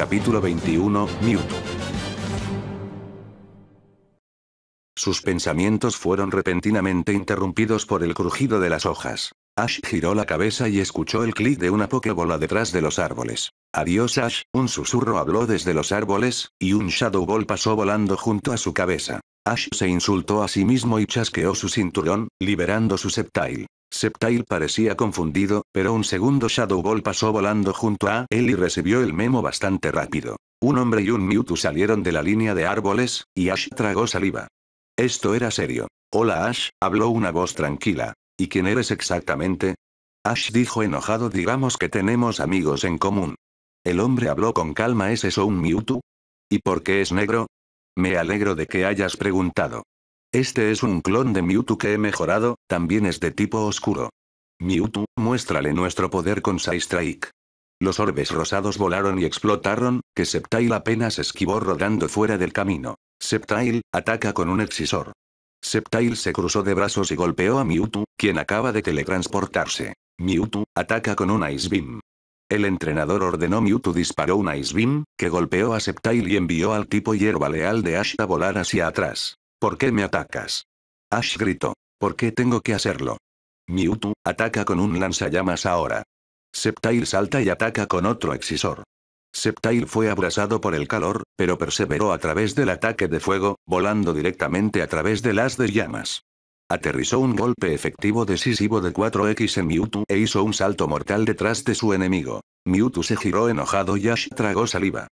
Capítulo 21, Mewtwo Sus pensamientos fueron repentinamente interrumpidos por el crujido de las hojas. Ash giró la cabeza y escuchó el clic de una pokebola detrás de los árboles. Adiós Ash, un susurro habló desde los árboles, y un Shadow Ball pasó volando junto a su cabeza. Ash se insultó a sí mismo y chasqueó su cinturón, liberando su septile. Septail parecía confundido, pero un segundo Shadow Ball pasó volando junto a él y recibió el memo bastante rápido. Un hombre y un Mewtwo salieron de la línea de árboles, y Ash tragó saliva. Esto era serio. Hola Ash, habló una voz tranquila. ¿Y quién eres exactamente? Ash dijo enojado digamos que tenemos amigos en común. El hombre habló con calma ¿es eso un Mewtwo? ¿Y por qué es negro? Me alegro de que hayas preguntado. Este es un clon de Mewtwo que he mejorado, también es de tipo oscuro. Mewtwo, muéstrale nuestro poder con Psystrike. Los orbes rosados volaron y explotaron, que Septile apenas esquivó rodando fuera del camino. Septile, ataca con un exisor. Septile se cruzó de brazos y golpeó a Mewtwo, quien acaba de teletransportarse. Mewtwo, ataca con un Ice Beam. El entrenador ordenó Mewtwo disparó un Ice Beam, que golpeó a Septile y envió al tipo hierba leal de Ash a volar hacia atrás. ¿Por qué me atacas? Ash gritó. ¿Por qué tengo que hacerlo? Mewtwo, ataca con un lanzallamas ahora. Septail salta y ataca con otro excisor. Septail fue abrasado por el calor, pero perseveró a través del ataque de fuego, volando directamente a través de las de llamas. Aterrizó un golpe efectivo decisivo de 4X en Mewtwo e hizo un salto mortal detrás de su enemigo. Mewtwo se giró enojado y Ash tragó saliva.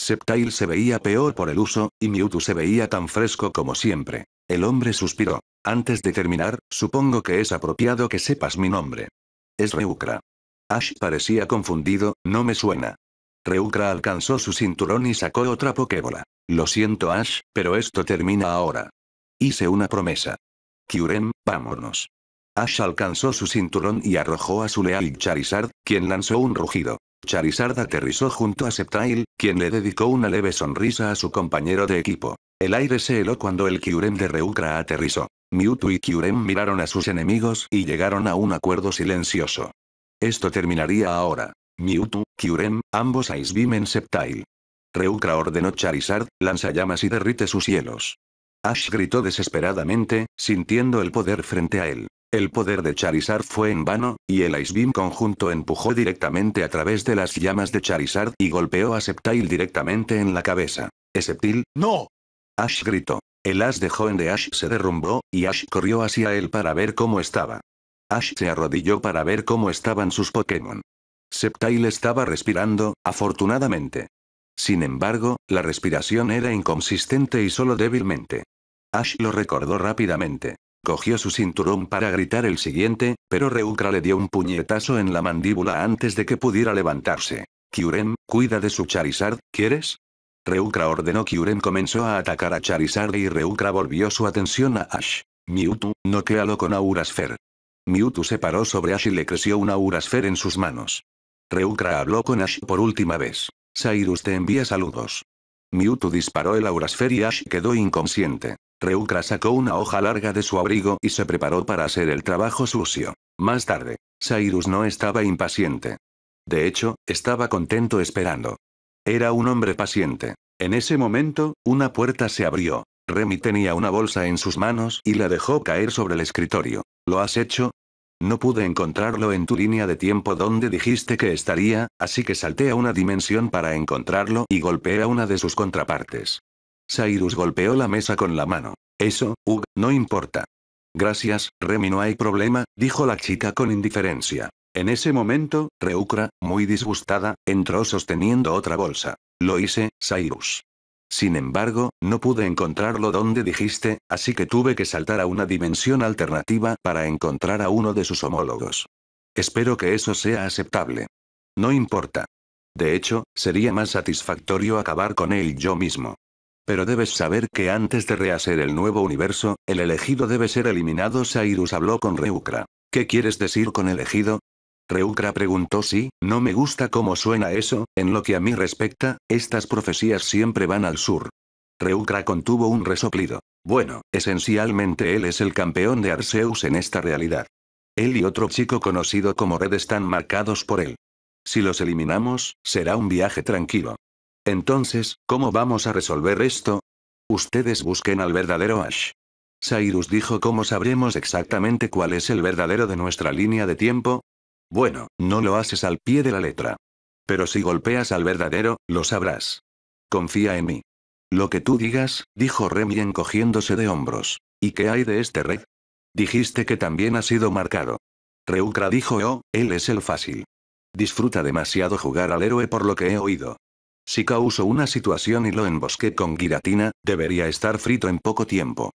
Septail se veía peor por el uso, y Mewtwo se veía tan fresco como siempre. El hombre suspiró. Antes de terminar, supongo que es apropiado que sepas mi nombre. Es Reukra. Ash parecía confundido, no me suena. Reukra alcanzó su cinturón y sacó otra Pokébola. Lo siento Ash, pero esto termina ahora. Hice una promesa. Kyurem, vámonos. Ash alcanzó su cinturón y arrojó a su leal Charizard, quien lanzó un rugido. Charizard aterrizó junto a Septail, quien le dedicó una leve sonrisa a su compañero de equipo. El aire se heló cuando el Kyurem de Reukra aterrizó. Mewtwo y Kyurem miraron a sus enemigos y llegaron a un acuerdo silencioso. Esto terminaría ahora. Mewtwo, Kyurem, ambos Ice Beam en Reukra ordenó Charizard, lanza llamas y derrite sus cielos. Ash gritó desesperadamente, sintiendo el poder frente a él. El poder de Charizard fue en vano, y el Ice Beam conjunto empujó directamente a través de las llamas de Charizard y golpeó a Septile directamente en la cabeza. Septile, ¡no! Ash gritó. El as de en de Ash se derrumbó, y Ash corrió hacia él para ver cómo estaba. Ash se arrodilló para ver cómo estaban sus Pokémon. Septile estaba respirando, afortunadamente. Sin embargo, la respiración era inconsistente y solo débilmente. Ash lo recordó rápidamente. Cogió su cinturón para gritar el siguiente, pero Reukra le dio un puñetazo en la mandíbula antes de que pudiera levantarse. Kyurem, cuida de su Charizard, ¿quieres? Reukra ordenó Kyurem comenzó a atacar a Charizard y Reukra volvió su atención a Ash. Mewtwo, noquealo con Aurasfer. Mewtwo se paró sobre Ash y le creció una Aurasfer en sus manos. Reukra habló con Ash por última vez. Cyrus te envía saludos. Mewtwo disparó el Aurasfer y Ash quedó inconsciente. Reukra sacó una hoja larga de su abrigo y se preparó para hacer el trabajo sucio. Más tarde, Cyrus no estaba impaciente. De hecho, estaba contento esperando. Era un hombre paciente. En ese momento, una puerta se abrió. Remy tenía una bolsa en sus manos y la dejó caer sobre el escritorio. ¿Lo has hecho? No pude encontrarlo en tu línea de tiempo donde dijiste que estaría, así que salté a una dimensión para encontrarlo y golpeé a una de sus contrapartes. Cyrus golpeó la mesa con la mano. Eso, Ugh, no importa. Gracias, Remi no hay problema, dijo la chica con indiferencia. En ese momento, Reucra, muy disgustada, entró sosteniendo otra bolsa. Lo hice, Cyrus. Sin embargo, no pude encontrarlo donde dijiste, así que tuve que saltar a una dimensión alternativa para encontrar a uno de sus homólogos. Espero que eso sea aceptable. No importa. De hecho, sería más satisfactorio acabar con él yo mismo. Pero debes saber que antes de rehacer el nuevo universo, el elegido debe ser eliminado. Cyrus habló con Reukra. ¿Qué quieres decir con elegido? Reukra preguntó si, no me gusta cómo suena eso, en lo que a mí respecta, estas profecías siempre van al sur. Reukra contuvo un resoplido. Bueno, esencialmente él es el campeón de Arceus en esta realidad. Él y otro chico conocido como Red están marcados por él. Si los eliminamos, será un viaje tranquilo. Entonces, ¿cómo vamos a resolver esto? Ustedes busquen al verdadero Ash. Cyrus dijo cómo sabremos exactamente cuál es el verdadero de nuestra línea de tiempo. Bueno, no lo haces al pie de la letra. Pero si golpeas al verdadero, lo sabrás. Confía en mí. Lo que tú digas, dijo Remy encogiéndose de hombros. ¿Y qué hay de este red? Dijiste que también ha sido marcado. Reucra dijo, oh, él es el fácil. Disfruta demasiado jugar al héroe por lo que he oído. Si causó una situación y lo embosqué con giratina, debería estar frito en poco tiempo.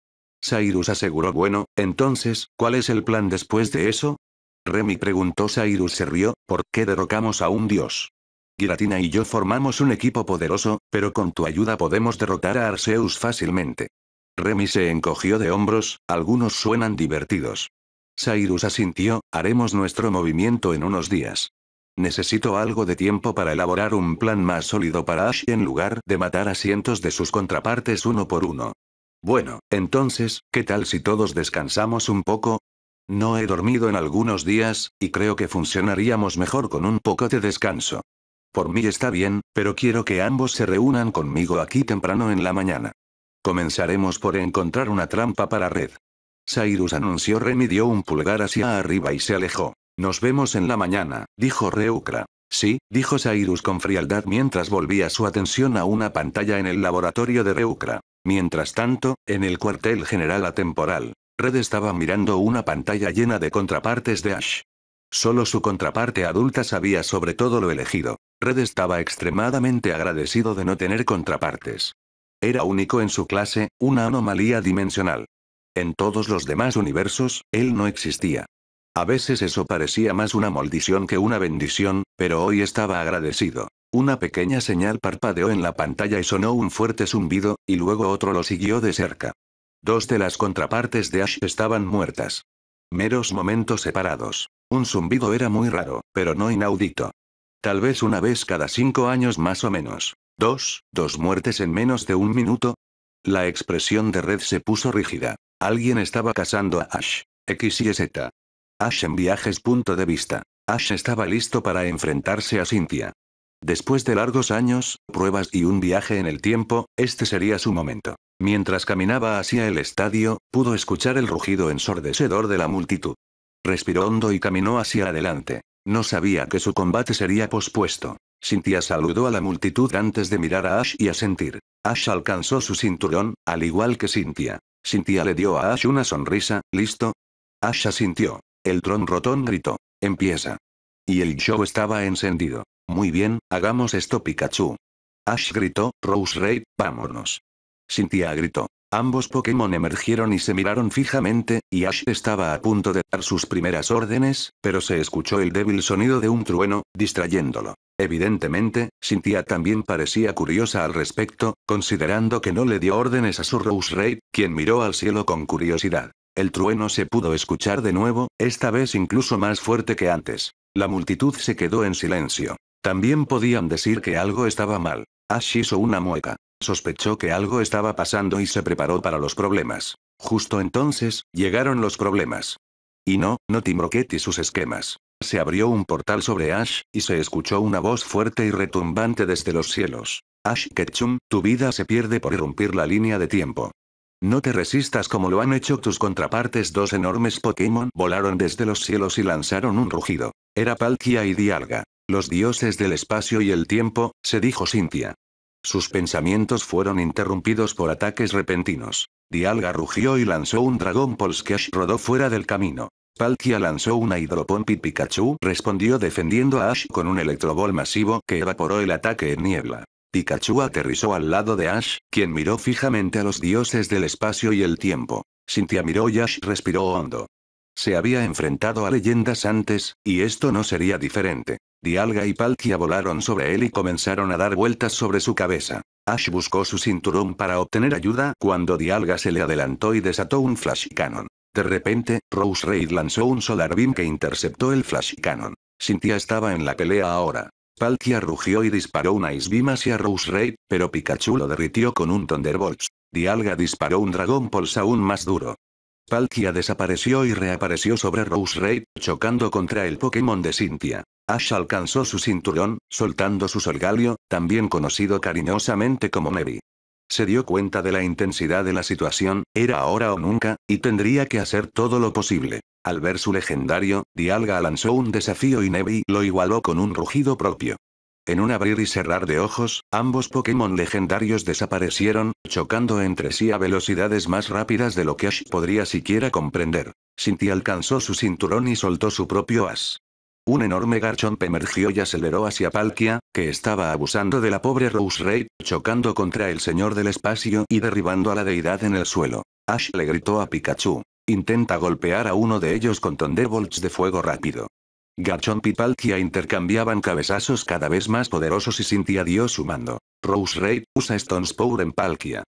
Cyrus aseguró bueno, entonces, ¿cuál es el plan después de eso? Remy preguntó Cyrus se rió, ¿por qué derrocamos a un dios? Giratina y yo formamos un equipo poderoso, pero con tu ayuda podemos derrotar a Arceus fácilmente. Remy se encogió de hombros, algunos suenan divertidos. Cyrus asintió, haremos nuestro movimiento en unos días. Necesito algo de tiempo para elaborar un plan más sólido para Ash en lugar de matar a cientos de sus contrapartes uno por uno. Bueno, entonces, ¿qué tal si todos descansamos un poco? No he dormido en algunos días, y creo que funcionaríamos mejor con un poco de descanso. Por mí está bien, pero quiero que ambos se reúnan conmigo aquí temprano en la mañana. Comenzaremos por encontrar una trampa para red. Cyrus anunció Remy un pulgar hacia arriba y se alejó. Nos vemos en la mañana, dijo Reukra. Sí, dijo Cyrus con frialdad mientras volvía su atención a una pantalla en el laboratorio de Reukra. Mientras tanto, en el cuartel general atemporal, Red estaba mirando una pantalla llena de contrapartes de Ash. Solo su contraparte adulta sabía sobre todo lo elegido. Red estaba extremadamente agradecido de no tener contrapartes. Era único en su clase, una anomalía dimensional. En todos los demás universos, él no existía. A veces eso parecía más una maldición que una bendición, pero hoy estaba agradecido. Una pequeña señal parpadeó en la pantalla y sonó un fuerte zumbido, y luego otro lo siguió de cerca. Dos de las contrapartes de Ash estaban muertas. Meros momentos separados. Un zumbido era muy raro, pero no inaudito. Tal vez una vez cada cinco años más o menos. Dos, dos muertes en menos de un minuto. La expresión de Red se puso rígida. Alguien estaba cazando a Ash. X y Z. Ash en viajes. Punto de vista. Ash estaba listo para enfrentarse a Cynthia. Después de largos años, pruebas y un viaje en el tiempo, este sería su momento. Mientras caminaba hacia el estadio, pudo escuchar el rugido ensordecedor de la multitud. Respiró hondo y caminó hacia adelante. No sabía que su combate sería pospuesto. Cynthia saludó a la multitud antes de mirar a Ash y asentir. Ash alcanzó su cinturón, al igual que Cynthia. Cynthia le dio a Ash una sonrisa, ¿listo? Ash asintió. El tron rotón gritó. Empieza. Y el show estaba encendido. Muy bien, hagamos esto Pikachu. Ash gritó, Rose Ray, vámonos. Cynthia gritó. Ambos Pokémon emergieron y se miraron fijamente, y Ash estaba a punto de dar sus primeras órdenes, pero se escuchó el débil sonido de un trueno, distrayéndolo. Evidentemente, Cynthia también parecía curiosa al respecto, considerando que no le dio órdenes a su Rose Ray, quien miró al cielo con curiosidad. El trueno se pudo escuchar de nuevo, esta vez incluso más fuerte que antes. La multitud se quedó en silencio. También podían decir que algo estaba mal. Ash hizo una mueca. Sospechó que algo estaba pasando y se preparó para los problemas. Justo entonces, llegaron los problemas. Y no, no Tim y sus esquemas. Se abrió un portal sobre Ash, y se escuchó una voz fuerte y retumbante desde los cielos. Ash Ketchum, tu vida se pierde por irrumpir la línea de tiempo. No te resistas como lo han hecho tus contrapartes. Dos enormes Pokémon volaron desde los cielos y lanzaron un rugido. Era Palkia y Dialga. Los dioses del espacio y el tiempo, se dijo Cynthia. Sus pensamientos fueron interrumpidos por ataques repentinos. Dialga rugió y lanzó un dragón Ash rodó fuera del camino. Palkia lanzó una y Pikachu respondió defendiendo a Ash con un electrobol masivo que evaporó el ataque en niebla. Pikachu aterrizó al lado de Ash, quien miró fijamente a los dioses del espacio y el tiempo. Cynthia miró y Ash respiró hondo. Se había enfrentado a leyendas antes, y esto no sería diferente. Dialga y Palkia volaron sobre él y comenzaron a dar vueltas sobre su cabeza. Ash buscó su cinturón para obtener ayuda cuando Dialga se le adelantó y desató un flash cannon. De repente, Rose Raid lanzó un solar beam que interceptó el flash cannon. Cynthia estaba en la pelea ahora. Palkia rugió y disparó una Beam hacia Rose Ray, pero Pikachu lo derritió con un Thunderbolts. Dialga disparó un Dragon Pulse aún más duro. Palkia desapareció y reapareció sobre Rose Ray, chocando contra el Pokémon de Cynthia. Ash alcanzó su cinturón, soltando su solgalio, también conocido cariñosamente como Nevi. Se dio cuenta de la intensidad de la situación, era ahora o nunca, y tendría que hacer todo lo posible. Al ver su legendario, Dialga lanzó un desafío y Nevi lo igualó con un rugido propio. En un abrir y cerrar de ojos, ambos Pokémon legendarios desaparecieron, chocando entre sí a velocidades más rápidas de lo que Ash podría siquiera comprender. Sinti alcanzó su cinturón y soltó su propio as. Un enorme Garchomp emergió y aceleró hacia Palkia, que estaba abusando de la pobre Rose Raid, chocando contra el Señor del Espacio y derribando a la deidad en el suelo. Ash le gritó a Pikachu intenta golpear a uno de ellos con Thunderbolts de fuego rápido. Garchomp y Palkia intercambiaban cabezazos cada vez más poderosos y Cynthia dio su mando. Rose Ray usa Stone's Power en Palkia.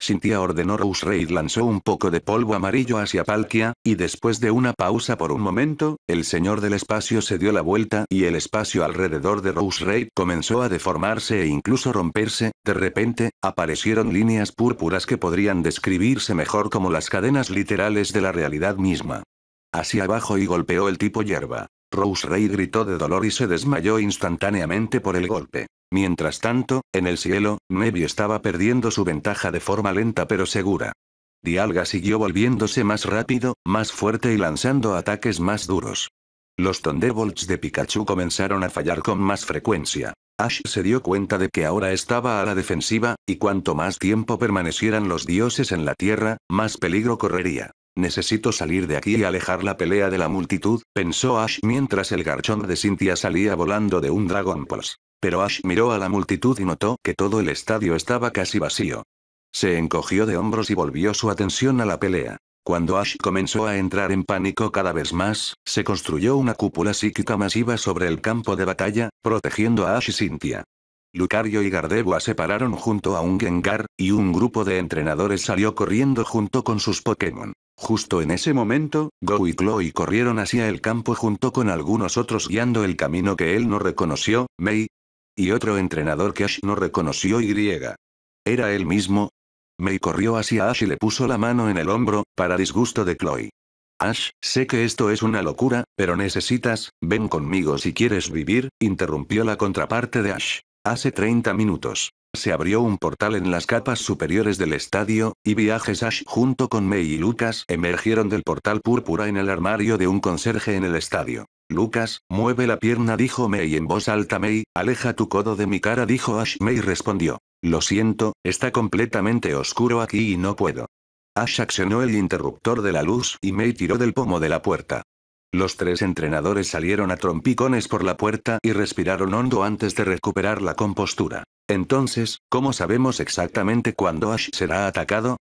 Cynthia ordenó Rose Reid lanzó un poco de polvo amarillo hacia Palkia, y después de una pausa por un momento, el señor del espacio se dio la vuelta y el espacio alrededor de Rose Reid comenzó a deformarse e incluso romperse, de repente, aparecieron líneas púrpuras que podrían describirse mejor como las cadenas literales de la realidad misma. Hacia abajo y golpeó el tipo hierba. Rose Ray gritó de dolor y se desmayó instantáneamente por el golpe. Mientras tanto, en el cielo, Nevi estaba perdiendo su ventaja de forma lenta pero segura. Dialga siguió volviéndose más rápido, más fuerte y lanzando ataques más duros. Los Thunderbolts de Pikachu comenzaron a fallar con más frecuencia. Ash se dio cuenta de que ahora estaba a la defensiva, y cuanto más tiempo permanecieran los dioses en la Tierra, más peligro correría. Necesito salir de aquí y alejar la pelea de la multitud, pensó Ash mientras el garchón de Cynthia salía volando de un Dragon Pulse. Pero Ash miró a la multitud y notó que todo el estadio estaba casi vacío. Se encogió de hombros y volvió su atención a la pelea. Cuando Ash comenzó a entrar en pánico cada vez más, se construyó una cúpula psíquica masiva sobre el campo de batalla, protegiendo a Ash y Cynthia. Lucario y Gardevoir se pararon junto a un Gengar, y un grupo de entrenadores salió corriendo junto con sus Pokémon. Justo en ese momento, Go y Chloe corrieron hacia el campo junto con algunos otros guiando el camino que él no reconoció, May y otro entrenador que Ash no reconoció y griega. ¿Era él mismo? May corrió hacia Ash y le puso la mano en el hombro, para disgusto de Chloe. Ash, sé que esto es una locura, pero necesitas, ven conmigo si quieres vivir, interrumpió la contraparte de Ash. Hace 30 minutos. Se abrió un portal en las capas superiores del estadio, y Viajes Ash junto con May y Lucas emergieron del portal púrpura en el armario de un conserje en el estadio. Lucas, mueve la pierna dijo May en voz alta May, aleja tu codo de mi cara dijo Ash May respondió. Lo siento, está completamente oscuro aquí y no puedo. Ash accionó el interruptor de la luz y May tiró del pomo de la puerta. Los tres entrenadores salieron a trompicones por la puerta y respiraron hondo antes de recuperar la compostura. Entonces, ¿cómo sabemos exactamente cuándo Ash será atacado?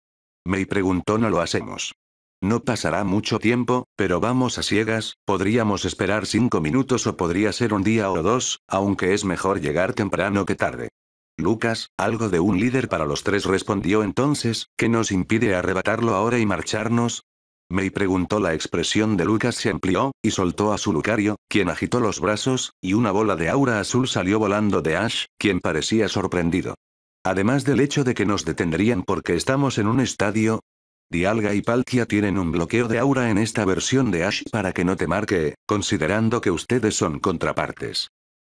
Mei preguntó, no lo hacemos. No pasará mucho tiempo, pero vamos a ciegas, podríamos esperar cinco minutos o podría ser un día o dos, aunque es mejor llegar temprano que tarde. Lucas, algo de un líder para los tres respondió entonces, ¿qué nos impide arrebatarlo ahora y marcharnos? May preguntó la expresión de Lucas se amplió, y soltó a su Lucario, quien agitó los brazos, y una bola de aura azul salió volando de Ash, quien parecía sorprendido. Además del hecho de que nos detendrían porque estamos en un estadio, Dialga y Palkia tienen un bloqueo de aura en esta versión de Ash para que no te marque, considerando que ustedes son contrapartes.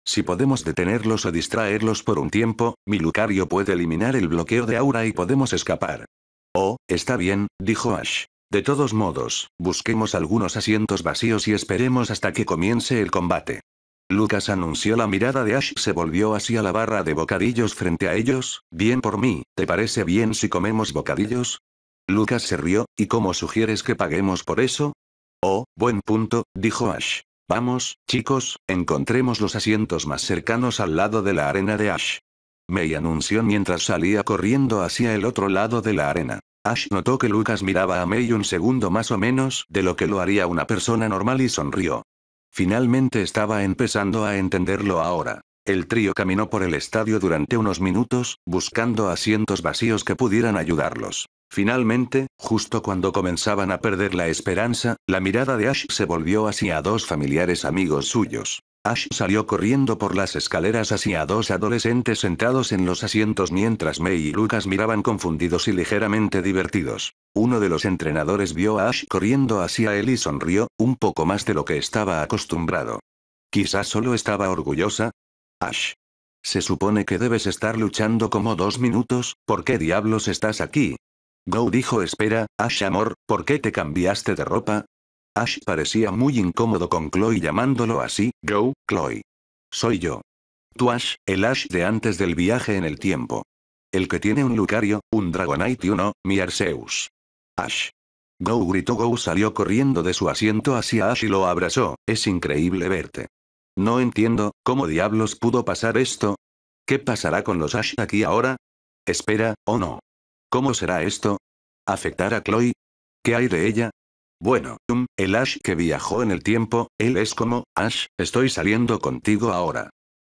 Si podemos detenerlos o distraerlos por un tiempo, mi Lucario puede eliminar el bloqueo de aura y podemos escapar. Oh, está bien, dijo Ash. De todos modos, busquemos algunos asientos vacíos y esperemos hasta que comience el combate. Lucas anunció la mirada de Ash se volvió hacia la barra de bocadillos frente a ellos, bien por mí, ¿te parece bien si comemos bocadillos? Lucas se rió, ¿y cómo sugieres que paguemos por eso? Oh, buen punto, dijo Ash. Vamos, chicos, encontremos los asientos más cercanos al lado de la arena de Ash. May anunció mientras salía corriendo hacia el otro lado de la arena. Ash notó que Lucas miraba a May un segundo más o menos de lo que lo haría una persona normal y sonrió. Finalmente estaba empezando a entenderlo ahora. El trío caminó por el estadio durante unos minutos, buscando asientos vacíos que pudieran ayudarlos. Finalmente, justo cuando comenzaban a perder la esperanza, la mirada de Ash se volvió hacia dos familiares amigos suyos. Ash salió corriendo por las escaleras hacia dos adolescentes sentados en los asientos mientras May y Lucas miraban confundidos y ligeramente divertidos. Uno de los entrenadores vio a Ash corriendo hacia él y sonrió, un poco más de lo que estaba acostumbrado. Quizás solo estaba orgullosa. Ash. Se supone que debes estar luchando como dos minutos, ¿por qué diablos estás aquí? Go dijo espera, Ash amor, ¿por qué te cambiaste de ropa? Ash parecía muy incómodo con Chloe llamándolo así, Go, Chloe. Soy yo. Tu Ash, el Ash de antes del viaje en el tiempo. El que tiene un Lucario, un Dragonite y uno, mi Arceus. Ash. Go gritó Go salió corriendo de su asiento hacia Ash y lo abrazó, es increíble verte. No entiendo, ¿cómo diablos pudo pasar esto? ¿Qué pasará con los Ash aquí ahora? Espera, ¿o no? ¿Cómo será esto? ¿Afectar a Chloe? ¿Qué hay de ella? Bueno, el Ash que viajó en el tiempo, él es como, Ash, estoy saliendo contigo ahora.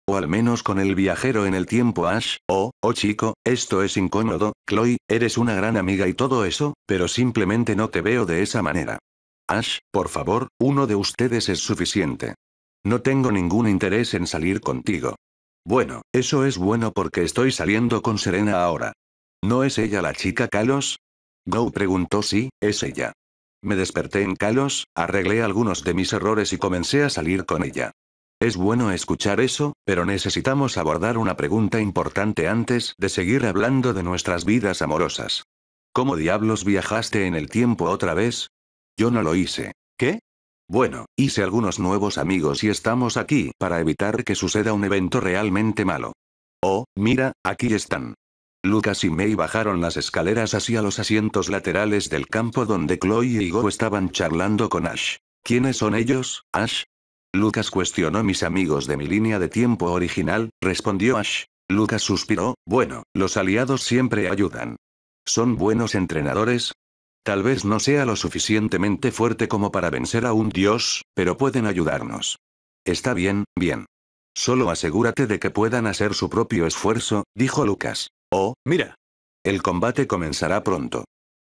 O al menos con el viajero en el tiempo Ash, oh, oh chico, esto es incómodo, Chloe, eres una gran amiga y todo eso, pero simplemente no te veo de esa manera. Ash, por favor, uno de ustedes es suficiente. No tengo ningún interés en salir contigo. Bueno, eso es bueno porque estoy saliendo con Serena ahora. ¿No es ella la chica Kalos? Go preguntó si, es ella. Me desperté en Kalos, arreglé algunos de mis errores y comencé a salir con ella. Es bueno escuchar eso, pero necesitamos abordar una pregunta importante antes de seguir hablando de nuestras vidas amorosas. ¿Cómo diablos viajaste en el tiempo otra vez? Yo no lo hice. ¿Qué? Bueno, hice algunos nuevos amigos y estamos aquí para evitar que suceda un evento realmente malo. Oh, mira, aquí están. Lucas y May bajaron las escaleras hacia los asientos laterales del campo donde Chloe y Go estaban charlando con Ash. ¿Quiénes son ellos, Ash? Lucas cuestionó mis amigos de mi línea de tiempo original, respondió Ash. Lucas suspiró, bueno, los aliados siempre ayudan. ¿Son buenos entrenadores? Tal vez no sea lo suficientemente fuerte como para vencer a un dios, pero pueden ayudarnos. Está bien, bien. Solo asegúrate de que puedan hacer su propio esfuerzo, dijo Lucas. Oh, mira. El combate comenzará pronto.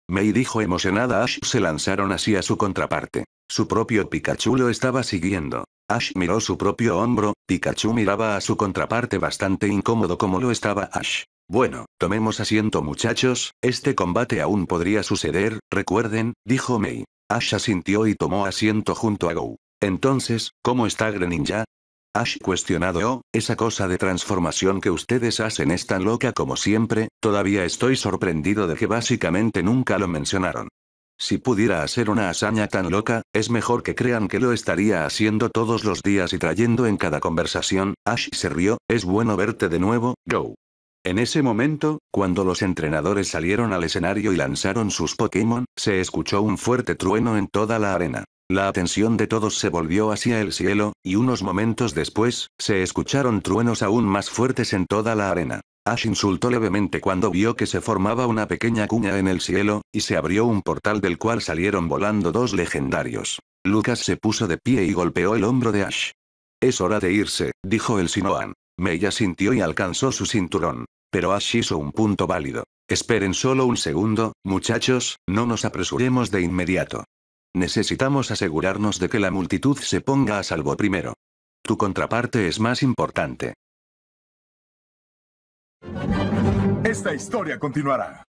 Mei dijo emocionada Ash se lanzaron así a su contraparte. Su propio Pikachu lo estaba siguiendo. Ash miró su propio hombro, Pikachu miraba a su contraparte bastante incómodo como lo estaba Ash. Bueno, tomemos asiento muchachos, este combate aún podría suceder, recuerden, dijo Mei. Ash asintió y tomó asiento junto a Gou. Entonces, ¿cómo está Greninja? Ash cuestionado oh, esa cosa de transformación que ustedes hacen es tan loca como siempre, todavía estoy sorprendido de que básicamente nunca lo mencionaron. Si pudiera hacer una hazaña tan loca, es mejor que crean que lo estaría haciendo todos los días y trayendo en cada conversación, Ash se rió, es bueno verte de nuevo, Joe. En ese momento, cuando los entrenadores salieron al escenario y lanzaron sus Pokémon, se escuchó un fuerte trueno en toda la arena. La atención de todos se volvió hacia el cielo, y unos momentos después, se escucharon truenos aún más fuertes en toda la arena. Ash insultó levemente cuando vio que se formaba una pequeña cuña en el cielo, y se abrió un portal del cual salieron volando dos legendarios. Lucas se puso de pie y golpeó el hombro de Ash. Es hora de irse, dijo el Sinoan. Mella sintió y alcanzó su cinturón. Pero Ash hizo un punto válido. Esperen solo un segundo, muchachos, no nos apresuremos de inmediato. Necesitamos asegurarnos de que la multitud se ponga a salvo primero. Tu contraparte es más importante. Esta historia continuará.